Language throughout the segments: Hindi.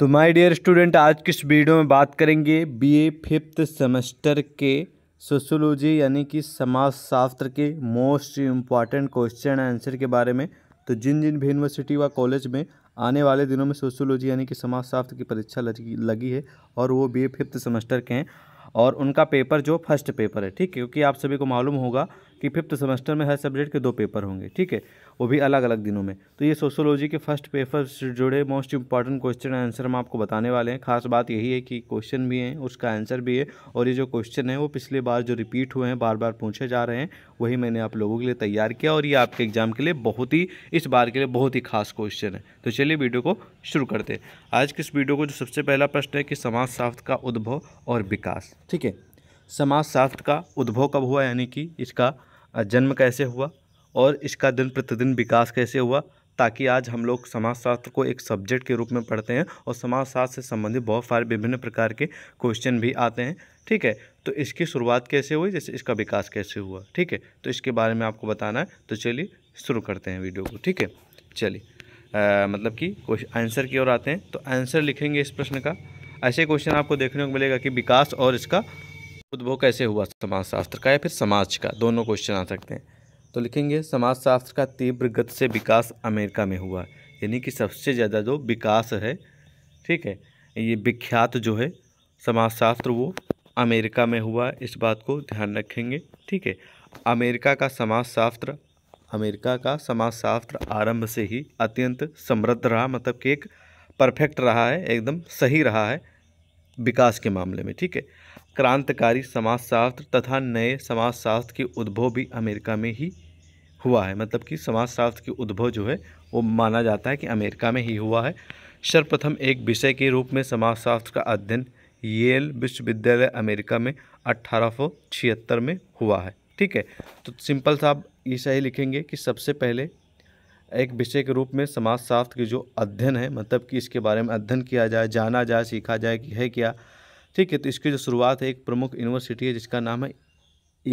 तो माय डियर स्टूडेंट आज की इस वीडियो में बात करेंगे बीए फिफ्थ सेमेस्टर के सोशोलॉजी यानी कि समाजशास्त्र के मोस्ट इम्पॉर्टेंट क्वेश्चन आंसर के बारे में तो जिन जिन भी यूनिवर्सिटी व कॉलेज में आने वाले दिनों में सोशोलॉजी यानी कि समाजशास्त्र की परीक्षा लगी है और वो बी ए फिफ्थ सेमेस्टर के हैं और उनका पेपर जो फर्स्ट पेपर है ठीक है क्योंकि आप सभी को मालूम होगा कि फिफ्थ सेमेस्टर में हर सब्जेक्ट के दो पेपर होंगे ठीक है वो भी अलग अलग दिनों में तो ये सोशोलॉजी के फर्स्ट पेपर से जुड़े मोस्ट इंपॉर्टेंट क्वेश्चन आंसर हम आपको बताने वाले हैं खास बात यही है कि क्वेश्चन भी हैं उसका आंसर भी है और ये जो क्वेश्चन है वो पिछले बार जो रिपीट हुए हैं बार बार पूछे जा रहे हैं वही मैंने आप लोगों के लिए तैयार किया और ये आपके एग्ज़ाम के लिए बहुत ही इस बार के लिए बहुत ही खास क्वेश्चन है तो चलिए वीडियो को शुरू करते हैं आज के इस वीडियो को जो सबसे पहला प्रश्न है कि समाज शास्त्र का उद्भव और विकास ठीक है समाजशास्त्र का उद्भव कब हुआ यानी कि इसका जन्म कैसे हुआ और इसका दिन प्रतिदिन विकास कैसे हुआ ताकि आज हम लोग समाजशास्त्र को एक सब्जेक्ट के रूप में पढ़ते हैं और समाजशास्त्र से संबंधित बहुत सारे विभिन्न प्रकार के क्वेश्चन भी आते हैं ठीक है तो इसकी शुरुआत कैसे हुई जैसे इसका विकास कैसे हुआ ठीक है तो इसके बारे में आपको बताना है तो चलिए शुरू करते हैं वीडियो को ठीक है चलिए मतलब कि आंसर की ओर आते हैं तो आंसर लिखेंगे इस प्रश्न का ऐसे क्वेश्चन आपको देखने को मिलेगा कि विकास और इसका उद्भव कैसे हुआ समाजशास्त्र का या फिर समाज का दोनों क्वेश्चन आ सकते हैं तो लिखेंगे समाजशास्त्र का तीव्र गति से विकास अमेरिका में हुआ यानी कि सबसे ज़्यादा जो विकास है ठीक है ये विख्यात जो है समाजशास्त्र वो अमेरिका में हुआ इस बात को ध्यान रखेंगे ठीक है अमेरिका का समाजशास्त्र अमेरिका का समाजशास्त्र आरंभ से ही अत्यंत समृद्ध रहा मतलब कि एक परफेक्ट रहा है एकदम सही रहा है विकास के मामले में ठीक है क्रांतिकारी समाजशास्त्र तथा नए समाजशास्त्र के उद्भव भी अमेरिका में ही हुआ है मतलब कि समाजशास्त्र के उद्भव जो है वो माना जाता है कि अमेरिका में ही हुआ है सर्वप्रथम एक विषय के रूप में समाजशास्त्र का अध्ययन येल विश्वविद्यालय अमेरिका में अट्ठारह में हुआ है ठीक है तो सिंपल साहब ये सही लिखेंगे कि सबसे पहले एक विषय के रूप में समाजशास्त्र के जो अध्ययन है मतलब कि इसके बारे में अध्ययन किया जाए जाना जाए सीखा जाए कि है क्या ठीक है तो इसकी जो शुरुआत है एक प्रमुख यूनिवर्सिटी है जिसका नाम है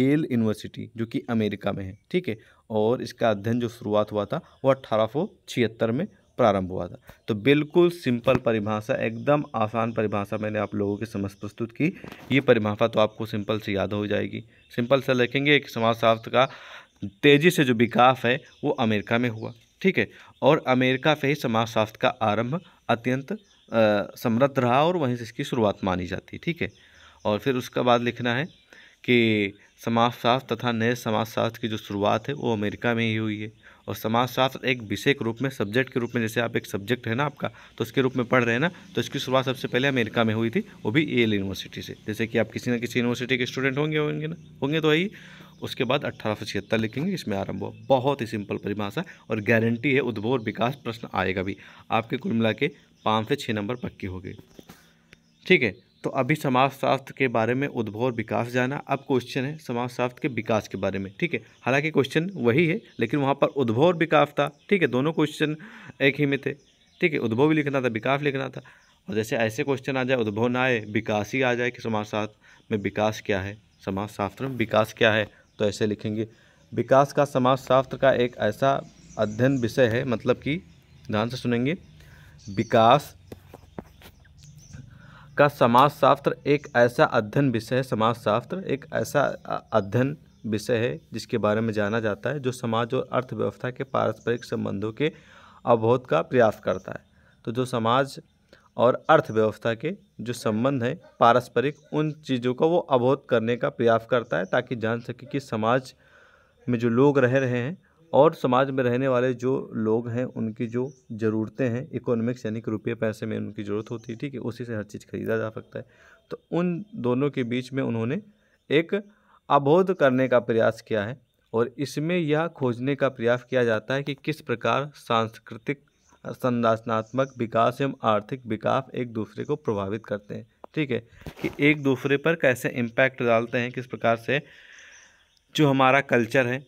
एल यूनिवर्सिटी जो कि अमेरिका में है ठीक है और इसका अध्ययन जो शुरुआत हुआ था वो अट्ठारह में प्रारंभ हुआ था तो बिल्कुल सिंपल परिभाषा एकदम आसान परिभाषा मैंने आप लोगों के समझ प्रस्तुत की ये परिभाषा तो आपको सिंपल से याद हो जाएगी सिंपल से लिखेंगे एक समाजशास्त्र का तेज़ी से जो विकास है वो अमेरिका में हुआ ठीक है और अमेरिका से ही समाजशास्त्र का आरंभ अत्यंत समृद्ध रहा और वहीं से इसकी शुरुआत मानी जाती ठीक है और फिर उसका बाद लिखना है कि समाजशास्त्र तथा नए समाजशास्त्र की जो शुरुआत है वो अमेरिका में ही हुई है और समाजशास्त्र एक विषय के रूप में सब्जेक्ट के रूप में जैसे आप एक सब्जेक्ट है ना आपका तो उसके रूप में पढ़ रहे हैं ना तो इसकी शुरुआत सबसे पहले अमेरिका में हुई थी वो भी एल यूनिवर्सिटी से जैसे कि आप किसी ना किसी यूनिवर्सिटी के स्टूडेंट होंगे होंगे ना होंगे तो यही उसके बाद अट्ठारह लिखेंगे इसमें आरंभ हुआ बहुत ही सिंपल परिभाषा और गारंटी है उद्भव और विकास प्रश्न आएगा भी आपके कुल मिला के पाँच से छः नंबर पक्की हो गई ठीक है तो अभी समाजशास्त्र के बारे में उद्भव और विकास जाना अब क्वेश्चन है समाजशास्त्र के विकास के बारे में ठीक है हालांकि क्वेश्चन वही है लेकिन वहाँ पर उद्भव और विकास था ठीक है दोनों क्वेश्चन एक ही में थे ठीक है उद्भव भी लिखना था विकास लिखना था और जैसे ऐसे क्वेश्चन आ जाए उद्भव ना आए विकास ही आ जाए कि समाजशास्त्र में विकास क्या है समाजशास्त्र में विकास क्या है तो ऐसे लिखेंगे विकास का समाजशास्त्र का एक ऐसा अध्ययन विषय है मतलब कि ध्यान से सुनेंगे विकास का समाजशास्त्र एक ऐसा अध्ययन विषय है समाजशास्त्र एक ऐसा अध्ययन विषय है जिसके बारे में जाना जाता है जो समाज और अर्थव्यवस्था के पारस्परिक संबंधों के अवबोध का प्रयास करता है तो जो समाज और अर्थव्यवस्था के जो संबंध हैं पारस्परिक उन चीज़ों का वो अवबोध करने का प्रयास करता है ताकि जान सके कि समाज में जो लोग रह रहे हैं और समाज में रहने वाले जो लोग हैं उनकी जो ज़रूरतें हैं इकोनॉमिक्स यानी कि रुपये पैसे में उनकी ज़रूरत होती है ठीक है उसी से हर चीज़ खरीदा जा सकता है तो उन दोनों के बीच में उन्होंने एक अबोध करने का प्रयास किया है और इसमें यह खोजने का प्रयास किया जाता है कि किस प्रकार सांस्कृतिक संरचनात्मक विकास एवं आर्थिक विकास एक दूसरे को प्रभावित करते हैं ठीक है कि एक दूसरे पर कैसे इम्पैक्ट डालते हैं किस प्रकार से जो हमारा कल्चर है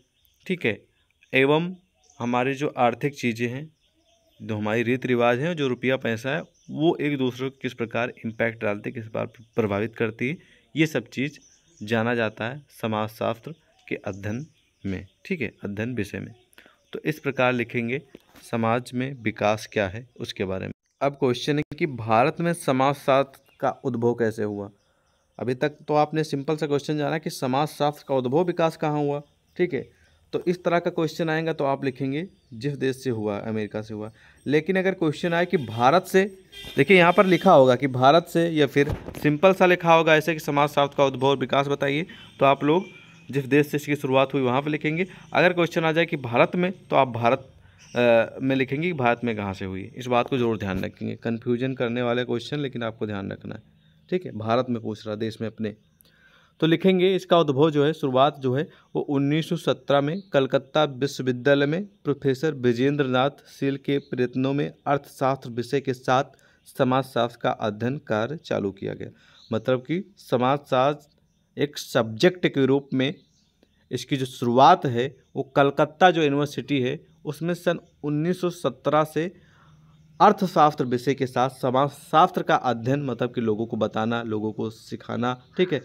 ठीक है एवं हमारे जो आर्थिक चीज़ें हैं जो हमारी रीति रिवाज हैं जो रुपया पैसा है वो एक दूसरे को किस प्रकार इम्पैक्ट डालती है किस प्रकार प्रभावित करती है ये सब चीज़ जाना जाता है समाजशास्त्र के अध्ययन में ठीक है अध्ययन विषय में तो इस प्रकार लिखेंगे समाज में विकास क्या है उसके बारे में अब क्वेश्चन है कि भारत में समाजशास्त्र का उद्भव कैसे हुआ अभी तक तो आपने सिंपल सा क्वेश्चन जाना कि समाजशास्त्र का उद्भव विकास कहाँ हुआ ठीक है तो इस तरह का क्वेश्चन आएगा तो आप लिखेंगे जिस देश से हुआ अमेरिका से हुआ लेकिन अगर क्वेश्चन आए कि भारत से देखिए यहाँ पर लिखा होगा कि भारत से या फिर सिंपल सा लिखा होगा ऐसे कि समाजशास्त्र का उद्भव और विकास बताइए तो आप लोग जिस देश से इसकी शुरुआत हुई वहाँ पर लिखेंगे अगर क्वेश्चन आ जाए कि भारत में तो आप भारत आ, में लिखेंगे कि भारत में कहाँ से हुई इस बात को ज़रूर ध्यान रखेंगे कन्फ्यूजन करने वाले क्वेश्चन लेकिन आपको ध्यान रखना है ठीक है भारत में पूछ रहा देश में अपने तो लिखेंगे इसका उद्भव जो है शुरुआत जो है वो 1917 में कलकत्ता विश्वविद्यालय में प्रोफेसर विजेंद्र नाथ सिल के प्रयत्नों में अर्थशास्त्र विषय के साथ समाजशास्त्र का अध्ययन कार्य चालू किया गया मतलब कि समाजशास्त्र एक सब्जेक्ट के रूप में इसकी जो शुरुआत है वो कलकत्ता जो यूनिवर्सिटी है उसमें सन 1917 से अर्थशास्त्र विषय के साथ समाजशास्त्र का अध्ययन मतलब कि लोगों को बताना लोगों को सिखाना ठीक है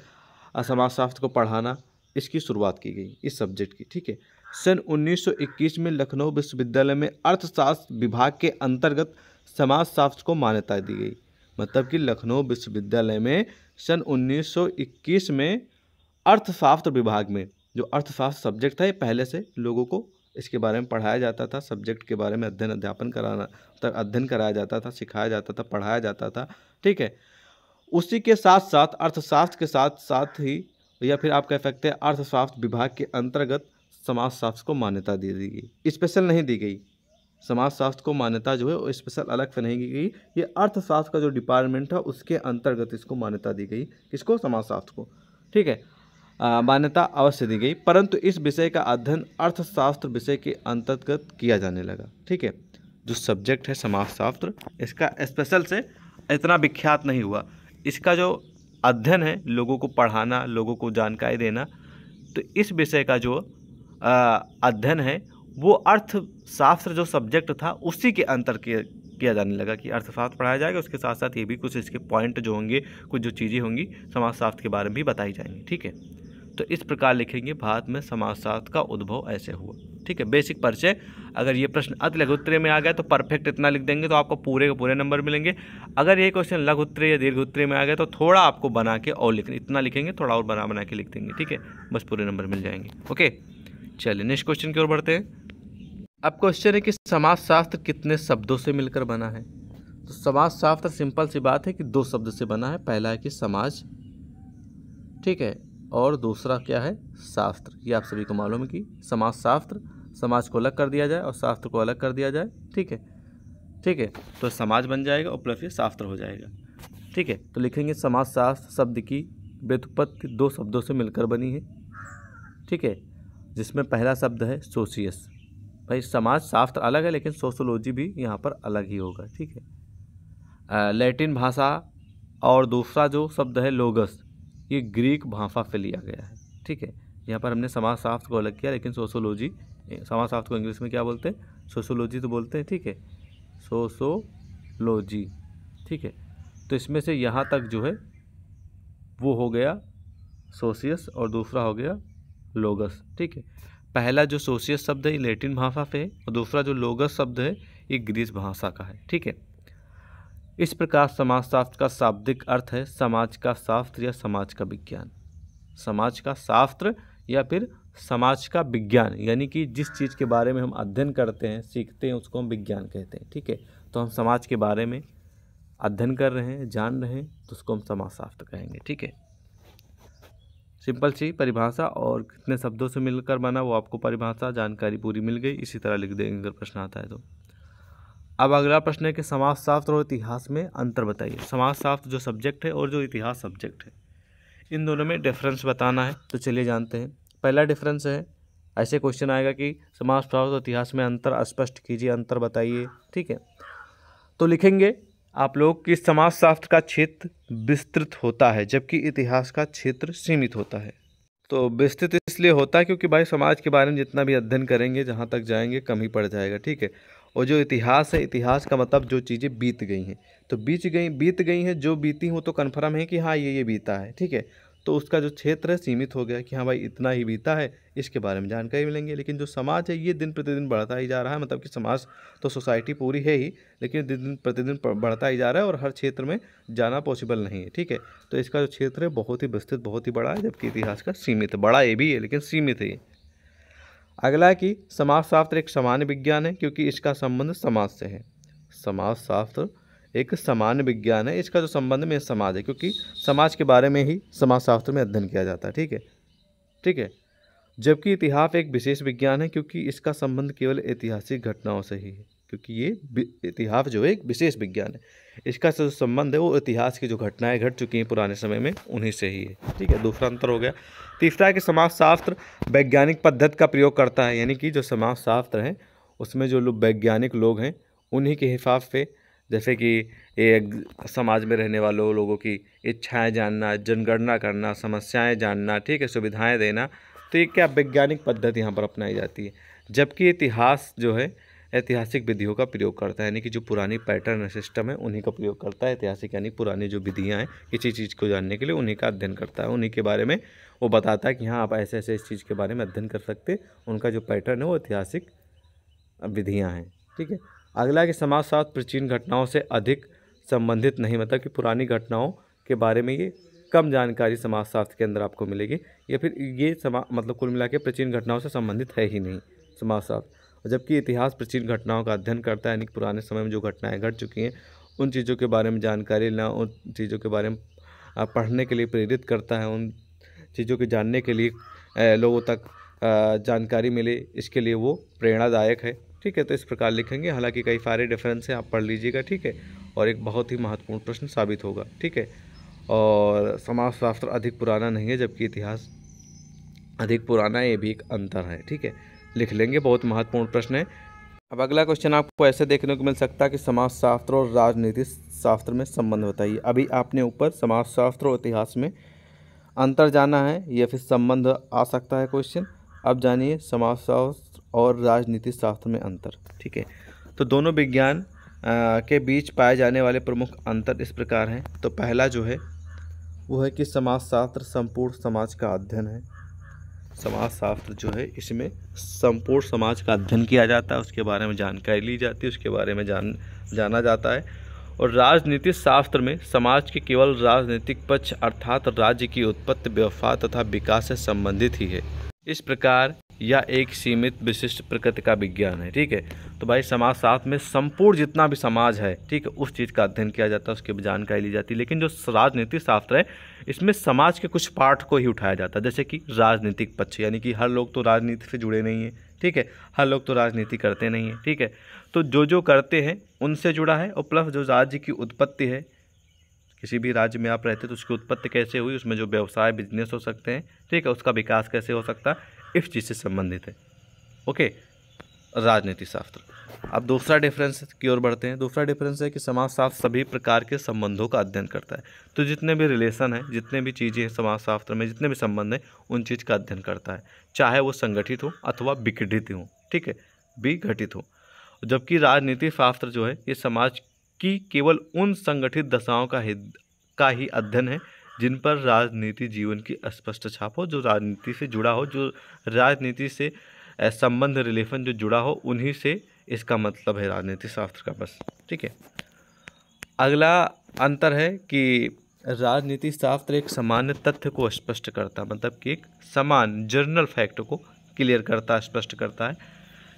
समाजशास्त्र को पढ़ाना इसकी शुरुआत की गई इस सब्जेक्ट की ठीक है सन 1921 में लखनऊ विश्वविद्यालय में अर्थशास्त्र विभाग के अंतर्गत समाजशास्त्र को मान्यता दी गई मतलब कि लखनऊ विश्वविद्यालय में सन 1921 में अर्थशास्त्र विभाग में जो अर्थशास्त्र सब्जेक्ट था ये पहले से लोगों को इसके बारे में पढ़ाया जाता था सब्जेक्ट के बारे में अध्ययन अध्यापन कराना तक अध्ययन कराया जाता था सिखाया जाता था पढ़ाया जाता था ठीक है उसी के साथ साथ अर्थशास्त्र के साथ साथ ही या फिर आप कह सकते हैं अर्थशास्त्र विभाग के अंतर्गत समाजशास्त्र को मान्यता दे दी गई स्पेशल नहीं दी गई समाजशास्त्र को मान्यता जो है वो स्पेशल अलग से नहीं दी गई ये अर्थशास्त्र का जो डिपार्टमेंट है उसके अंतर्गत इसको मान्यता दी गई किसको समाजशास्त्र को ठीक है मान्यता अवश्य दी गई परंतु इस विषय का अध्ययन अर्थशास्त्र विषय के अंतर्गत किया जाने लगा ठीक है जो सब्जेक्ट है समाजशास्त्र इसका स्पेशल से इतना विख्यात नहीं हुआ इसका जो अध्ययन है लोगों को पढ़ाना लोगों को जानकारी देना तो इस विषय का जो अध्ययन है वो अर्थशास्त्र जो सब्जेक्ट था उसी के अंतर के किया जाने लगा कि अर्थशास्त्र पढ़ाया जाएगा उसके साथ साथ ये भी कुछ इसके पॉइंट जो होंगे कुछ जो चीज़ें होंगी समाजशास्त्र के बारे में भी बताई जाएंगी ठीक है तो इस प्रकार लिखेंगे भारत में समाजशास्त्र का उद्भव ऐसे हुआ ठीक है बेसिक परिचय अगर ये प्रश्न अति लघुत्तरीय में आ गया तो परफेक्ट इतना लिख देंगे तो आपको पूरे के पूरे नंबर मिलेंगे अगर ये क्वेश्चन लघुत्तरीय या दीर्घ उत्तरीय में आ गया तो थोड़ा आपको बना के और लिख इतना लिखेंगे थोड़ा और बना बना के लिख देंगे ठीक है बस पूरे नंबर मिल जाएंगे ओके चलिए नेक्स्ट क्वेश्चन की ओर बढ़ते हैं अब क्वेश्चन है कि समाजशास्त्र कितने शब्दों से मिलकर बना है तो समाजशास्त्र सिंपल सी बात है कि दो शब्द से बना है पहला है कि समाज ठीक है और दूसरा क्या है शास्त्र ये आप सभी को मालूम है कि समाज शास्त्र समाज को अलग कर दिया जाए और शास्त्र को अलग कर दिया जाए ठीक है ठीक है तो समाज बन जाएगा और प्लस ये शास्त्र हो जाएगा ठीक है तो लिखेंगे समाज शास्त्र शब्द की व्युत्पत्ति दो शब्दों से मिलकर बनी है ठीक है जिसमें पहला शब्द है सोशियस भाई समाज शास्त्र अलग है लेकिन सोशोलॉजी भी यहाँ पर अलग ही होगा ठीक है लैटिन भाषा और दूसरा जो शब्द है लोगस ये ग्रीक भाफा से लिया गया है ठीक है यहाँ पर हमने समाजशास्त्र को अलग किया लेकिन सोशोलॉजी समाजशास्त्र को इंग्लिश में क्या बोलते हैं सोशोलॉजी तो बोलते हैं ठीक है सोशोलॉजी ठीक है तो इसमें से यहाँ तक जो है वो हो गया सोशियस और दूसरा हो गया लोगस ठीक है पहला जो सोशियस शब्द है ये लेटिन भाषा से है और दूसरा जो लोगस शब्द है ये ग्रीस भाषा का है ठीक है इस प्रकार समाजशास्त्र का शाब्दिक अर्थ है समाज का शास्त्र या समाज का विज्ञान समाज का शास्त्र या फिर समाज का विज्ञान यानी कि जिस चीज़ के बारे में हम अध्ययन करते हैं सीखते हैं उसको हम विज्ञान कहते हैं ठीक है तो हम समाज के बारे में अध्ययन कर रहे हैं जान रहे हैं तो उसको हम समाजशास्त्र कहेंगे ठीक है सिंपल सी परिभाषा और कितने शब्दों से मिलकर बना वो आपको परिभाषा जानकारी पूरी मिल गई इसी तरह लिख देंगे अगर प्रश्न आता है तो अब अगला प्रश्न है कि समाजशास्त्र और इतिहास में अंतर बताइए समाजशास्त्र जो सब्जेक्ट है और जो इतिहास सब्जेक्ट है इन दोनों में डिफरेंस बताना है तो चलिए जानते हैं पहला डिफरेंस है ऐसे क्वेश्चन आएगा कि समाजशास्त्र और इतिहास में अंतर स्पष्ट कीजिए अंतर बताइए ठीक है तो लिखेंगे आप लोग कि समाजशास्त्र का क्षेत्र विस्तृत होता है जबकि इतिहास का क्षेत्र सीमित होता है तो विस्तृत इसलिए होता है क्योंकि भाई समाज के बारे में जितना भी अध्ययन करेंगे जहाँ तक जाएंगे कम ही पड़ जाएगा ठीक है और जो इतिहास है इतिहास का मतलब जो चीज़ें बीत गई हैं तो बीत गई बीत गई हैं जो बीती हूँ तो कन्फर्म है कि हाँ ये ये बीता है ठीक है तो उसका जो क्षेत्र है सीमित हो गया कि हाँ भाई इतना ही बीता है इसके बारे में जानकारी मिलेंगे लेकिन जो समाज है ये दिन प्रतिदिन बढ़ता ही जा रहा है मतलब कि समाज तो सोसाइटी पूरी है ही लेकिन दिन प्रतिदिन बढ़ता ही जा रहा है और हर क्षेत्र में जाना पॉसिबल नहीं है ठीक है तो इसका जो क्षेत्र है बहुत ही विस्तृत बहुत ही बड़ा है जबकि इतिहास का सीमित बड़ा ये भी है लेकिन सीमित है अगला है कि समाज शास्त्र एक सामान्य विज्ञान है क्योंकि इसका संबंध समाज से है समाज शास्त्र एक सामान्य विज्ञान है इसका जो संबंध में समाज है क्योंकि समाज के बारे में ही समाज शास्त्र में अध्ययन किया जाता है ठीक है ठीक है जबकि इतिहास एक विशेष विज्ञान है क्योंकि इसका संबंध केवल ऐतिहासिक घटनाओं से ही है क्योंकि ये इतिहास जो है एक विशेष विज्ञान है इसका जो संबंध है वो इतिहास की जो घटनाएं घट चुकी हैं पुराने समय में उन्हीं से ही है ठीक है दूसरा अंतर हो गया तीसरा है कि समाजशास्त्र वैज्ञानिक पद्धति का प्रयोग करता है यानी कि जो समाजशास्त्र है उसमें जो लोग वैज्ञानिक लोग हैं उन्हीं के हिसाब से जैसे कि एक समाज में रहने वालों लोगों की इच्छाएं जानना जनगणना करना समस्याएं जानना ठीक है सुविधाएं देना तो ये क्या वैज्ञानिक पद्धति यहाँ पर अपनाई जाती है जबकि इतिहास जो है ऐतिहासिक विधियों का प्रयोग करता है यानी कि जो पुरानी पैटर्न सिस्टम है उन्हीं का प्रयोग करता है ऐतिहासिक यानी पुरानी जो विधियाँ हैं किसी चीज़ को जानने के लिए उन्हीं का अध्ययन करता है उन्हीं के बारे में वो बताता है कि हाँ आप ऐसे ऐसे इस चीज़ के बारे में अध्ययन कर सकते उनका जो पैटर्न है वो ऐतिहासिक विधियाँ हैं ठीक है अगला कि समाजशास्त्र प्राचीन घटनाओं से अधिक संबंधित नहीं मतलब कि पुरानी घटनाओं के बारे में ये कम जानकारी समाजशास्त्र के अंदर आपको मिलेगी या फिर ये समा मतलब कुल मिला के प्राचीन घटनाओं से संबंधित है ही नहीं समाजशास्त्र जबकि इतिहास प्राचीन घटनाओं का अध्ययन करता है यानी पुराने समय में जो घटनाएँ घट चुकी हैं उन चीज़ों के बारे में जानकारी लेना उन चीज़ों के बारे में पढ़ने के लिए प्रेरित करता है उन चीज़ों के जानने के लिए लोगों तक जानकारी मिले इसके लिए वो प्रेरणादायक है ठीक है तो इस प्रकार लिखेंगे हालांकि कई सारे डिफरेंस हैं आप पढ़ लीजिएगा ठीक है और एक बहुत ही महत्वपूर्ण प्रश्न साबित होगा ठीक है और समाजशास्त्र अधिक पुराना नहीं है जबकि इतिहास अधिक पुराना ये भी एक अंतर है ठीक है लिख लेंगे बहुत महत्वपूर्ण प्रश्न है अब अगला क्वेश्चन आपको ऐसे देखने को मिल सकता है कि समाजशास्त्र और राजनीति शास्त्र में संबंध बताइए अभी आपने ऊपर समाजशास्त्र और इतिहास में अंतर जाना है या फिर संबंध आ सकता है क्वेश्चन अब जानिए समाजशास्त्र और राजनीति शास्त्र में अंतर ठीक है तो दोनों विज्ञान के बीच पाए जाने वाले प्रमुख अंतर इस प्रकार हैं तो पहला जो है वो है कि समाजशास्त्र संपूर्ण समाज का अध्ययन है समाज शास्त्र जो है इसमें संपूर्ण समाज का अध्ययन किया जाता है उसके बारे में जानकारी ली जाती है उसके बारे में जान जाना जाता है और राजनीति शास्त्र में समाज के केवल राजनीतिक पक्ष अर्थात राज्य की उत्पत्ति व्यवस्था तथा विकास से संबंधित ही है इस प्रकार यह एक सीमित विशिष्ट प्रकृति का विज्ञान है ठीक है तो भाई समाज शास्त्र में संपूर्ण जितना भी समाज है ठीक है उस चीज़ का अध्ययन किया जाता है उसकी जानकारी ली जाती है लेकिन जो राजनीतिक शास्त्र है इसमें समाज के कुछ पार्ट को ही उठाया जाता है जैसे कि राजनीतिक पक्ष यानी कि हर लोग तो राजनीति से जुड़े नहीं हैं ठीक है हर लोग तो राजनीति करते नहीं हैं ठीक है तो जो जो करते हैं उनसे जुड़ा है और प्लस जो राज्य की उत्पत्ति है किसी भी राज्य में आप रहते तो उसकी उत्पत्ति कैसे हुई उसमें जो व्यवसाय बिजनेस हो सकते हैं ठीक है उसका विकास कैसे हो सकता है इस चीज़ से संबंधित है ओके राजनीति शास्त्र अब दूसरा डिफरेंस की ओर बढ़ते हैं दूसरा डिफरेंस है कि समाजशास्त्र सभी प्रकार के संबंधों का अध्ययन करता है तो जितने भी रिलेशन हैं जितने भी चीज़ें हैं समाजशास्त्र में जितने भी संबंध हैं उन चीज़ का अध्ययन करता है चाहे वो संगठित हो अथवा विघटित हो ठीक है विघटित हो जबकि राजनीति शास्त्र जो है ये समाज कि केवल उन संगठित दशाओं का ही का ही अध्ययन है जिन पर राजनीति जीवन की स्पष्ट छाप हो जो राजनीति से जुड़ा हो जो राजनीति से संबंध रिलेशन जो जुड़ा हो उन्हीं से इसका मतलब है राजनीति शास्त्र का बस ठीक है अगला अंतर है कि राजनीति शास्त्र एक सामान्य तथ्य को स्पष्ट करता मतलब कि एक समान जर्नल फैक्ट को क्लियर करता स्पष्ट करता है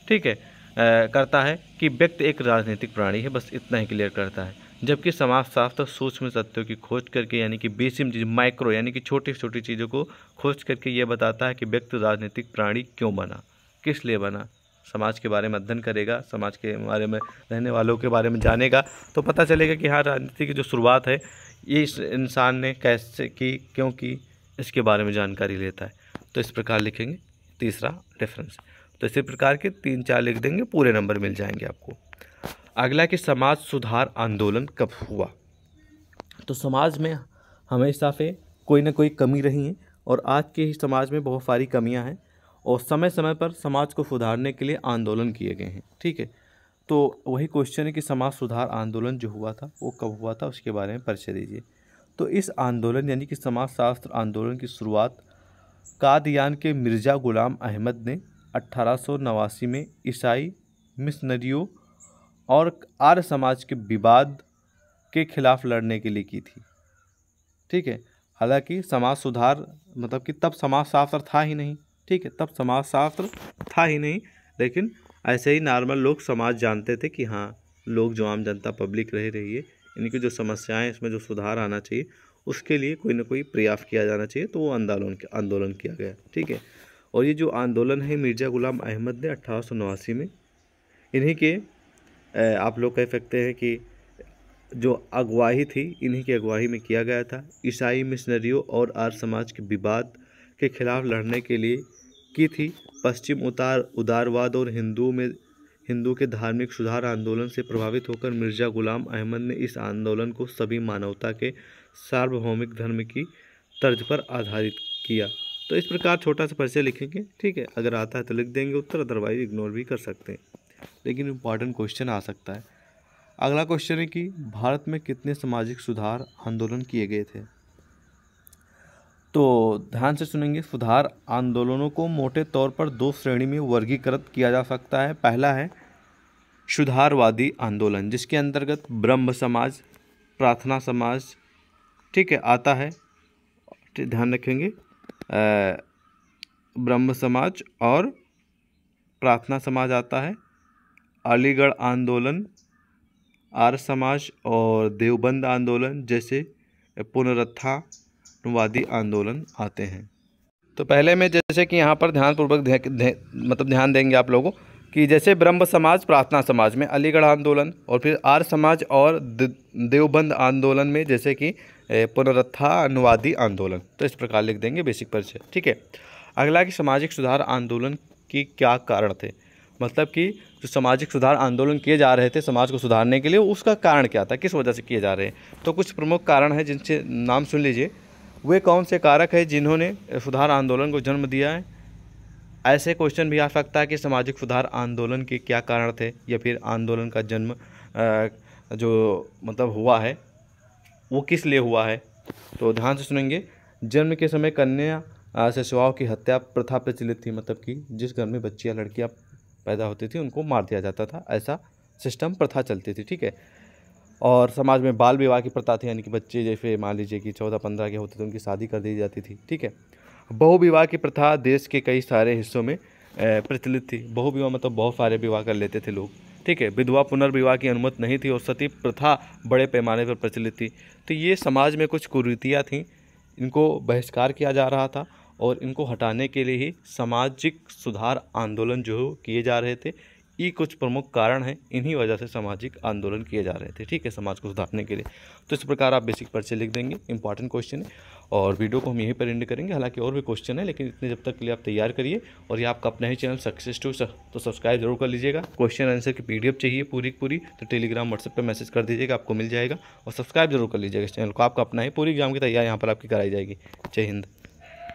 ठीक है करता है कि व्यक्ति एक राजनीतिक प्राणी है बस इतना ही क्लियर करता है जबकि समाज शास्त्र तो सूक्ष्म सत्यों की खोज करके यानी कि बेसिम चीज माइक्रो यानी कि छोटी छोटी चीज़ों को खोज करके ये बताता है कि व्यक्ति राजनीतिक प्राणी क्यों बना किस लिए बना समाज के बारे में अध्ययन करेगा समाज के बारे में रहने वालों के बारे में जानेगा तो पता चलेगा कि हाँ राजनीति की जो शुरुआत है ये इस इंसान ने कैसे की क्यों की इसके बारे में जानकारी लेता है तो इस प्रकार लिखेंगे तीसरा डिफरेंस तो इसी प्रकार के तीन चार लिख देंगे पूरे नंबर मिल जाएंगे आपको अगला कि समाज सुधार आंदोलन कब हुआ तो समाज में हमेशा से कोई ना कोई कमी रही है और आज के ही समाज में बहुत सारी कमियां हैं और समय समय पर समाज को सुधारने के लिए आंदोलन किए गए हैं ठीक है तो वही क्वेश्चन है कि समाज सुधार आंदोलन जो हुआ था वो कब हुआ था उसके बारे में परिचय दीजिए तो इस आंदोलन यानी कि समाजशास्त्र आंदोलन की शुरुआत कादयान के मिर्ज़ा गुलाम अहमद ने अट्ठारह में ईसाई मिशनरियों और आर्य समाज के विवाद के खिलाफ लड़ने के लिए की थी ठीक है हालांकि समाज सुधार मतलब कि तब समाज शास्त्र था ही नहीं ठीक है तब समाज शास्त्र था ही नहीं लेकिन ऐसे ही नॉर्मल लोग समाज जानते थे कि हाँ लोग जो आम जनता पब्लिक रह रही है इनकी जो समस्याएं इसमें जो सुधार आना चाहिए उसके लिए कोई ना कोई प्रयास किया जाना चाहिए तो वो आंदोलन आंदोलन किया गया ठीक है और ये जो आंदोलन है मिर्ज़ा ग़ुलाम अहमद ने अट्ठारह में इन्हीं के आप लोग कह सकते हैं कि जो अगवाही थी इन्हीं की अगवाही में किया गया था ईसाई मिशनरियों और आर समाज के विवाद के खिलाफ लड़ने के लिए की थी पश्चिम उतार उदारवाद और हिंदुओं में हिंदू के धार्मिक सुधार आंदोलन से प्रभावित होकर मिर्ज़ा ग़ुलाम अहमद ने इस आंदोलन को सभी मानवता के सार्वभौमिक धर्म की तर्ज पर आधारित किया तो इस प्रकार छोटा सा परिचय लिखेंगे ठीक है अगर आता है तो लिख देंगे उत्तर अदरवाइज इग्नोर भी कर सकते हैं लेकिन इम्पॉर्टेंट क्वेश्चन आ सकता है अगला क्वेश्चन है कि भारत में कितने सामाजिक सुधार आंदोलन किए गए थे तो ध्यान से सुनेंगे सुधार आंदोलनों को मोटे तौर पर दो श्रेणी में वर्गीकृत किया जा सकता है पहला है सुधारवादी आंदोलन जिसके अंतर्गत ब्रह्म समाज प्रार्थना समाज ठीक है आता है ध्यान रखेंगे ब्रह्म समाज और प्रार्थना समाज आता है अलीगढ़ आंदोलन आर्य समाज और देवबंद आंदोलन जैसे पुनरत्थानुवादी आंदोलन आते हैं तो पहले मैं जैसे कि यहाँ पर ध्यानपूर्वक ध्या, ध्या, मतलब ध्यान देंगे आप लोगों कि जैसे ब्रह्म समाज प्रार्थना समाज में अलीगढ़ आंदोलन और फिर आर समाज और देवबंद आंदोलन में जैसे कि पुनरत्था अनुवादी आंदोलन तो इस प्रकार लिख देंगे बेसिक परिचय ठीक है अगला कि सामाजिक सुधार आंदोलन की क्या कारण थे मतलब कि जो सामाजिक सुधार आंदोलन किए जा रहे थे समाज को सुधारने के लिए उसका कारण क्या था किस वजह से किए जा रहे हैं तो कुछ प्रमुख कारण हैं जिनसे नाम सुन लीजिए वे कौन से कारक हैं जिन्होंने सुधार आंदोलन को जन्म दिया है ऐसे क्वेश्चन भी आ सकता है कि सामाजिक सुधार आंदोलन के क्या कारण थे या फिर आंदोलन का जन्म जो मतलब हुआ है वो किस लिए हुआ है तो ध्यान से सुनेंगे जन्म के समय कन्या शिशुओं की हत्या प्रथा प्रचलित थी मतलब कि जिस घर में बच्ची या लड़कियाँ पैदा होती थी उनको मार दिया जाता था ऐसा सिस्टम प्रथा चलती थी ठीक है और समाज में बाल विवाह की प्रथा थी यानी कि बच्चे जैसे मान लीजिए कि चौदह पंद्रह के होते थे उनकी शादी कर दी जाती थी ठीक है बहु विवाह की प्रथा देश के कई सारे हिस्सों में प्रचलित थी बहु विवाह मतलब बहुत सारे विवाह कर लेते थे लोग ठीक है विधवा पुनर्विवाह की अनुमति नहीं थी और सती प्रथा बड़े पैमाने पर प्रचलित थी तो ये समाज में कुछ कुरीतियाँ थीं इनको बहिष्कार किया जा रहा था और इनको हटाने के लिए ही सामाजिक सुधार आंदोलन जो किए जा रहे थे ये कुछ प्रमुख कारण हैं इन्हीं वजह से सामाजिक आंदोलन किए जा रहे थे ठीक है समाज को सुधारने के लिए तो इस प्रकार आप बेसिक पर्चे लिख देंगे इंपॉर्टेंट क्वेश्चन है और वीडियो को हम यहीं पर एंड करेंगे हालांकि और भी क्वेश्चन है लेकिन इतने जब तक के लिए आप तैयार करिए और ये आपका अपना ही चैनल सक्सेस टू तो सब्सक्राइब जरूर कर लीजिएगा क्वेश्चन आंसर की पी चाहिए पूरी पूरी तो टेलीग्राम व्हाट्सएप पर मैसेज कर दीजिएगा आपको मिल जाएगा और सब्सक्राइब जरूर कर लीजिएगा इस चैनल को आपका अपना ही पूरी एग्जाम की तैयारी यहाँ पर आपकी कराई जाएगी जय हिंद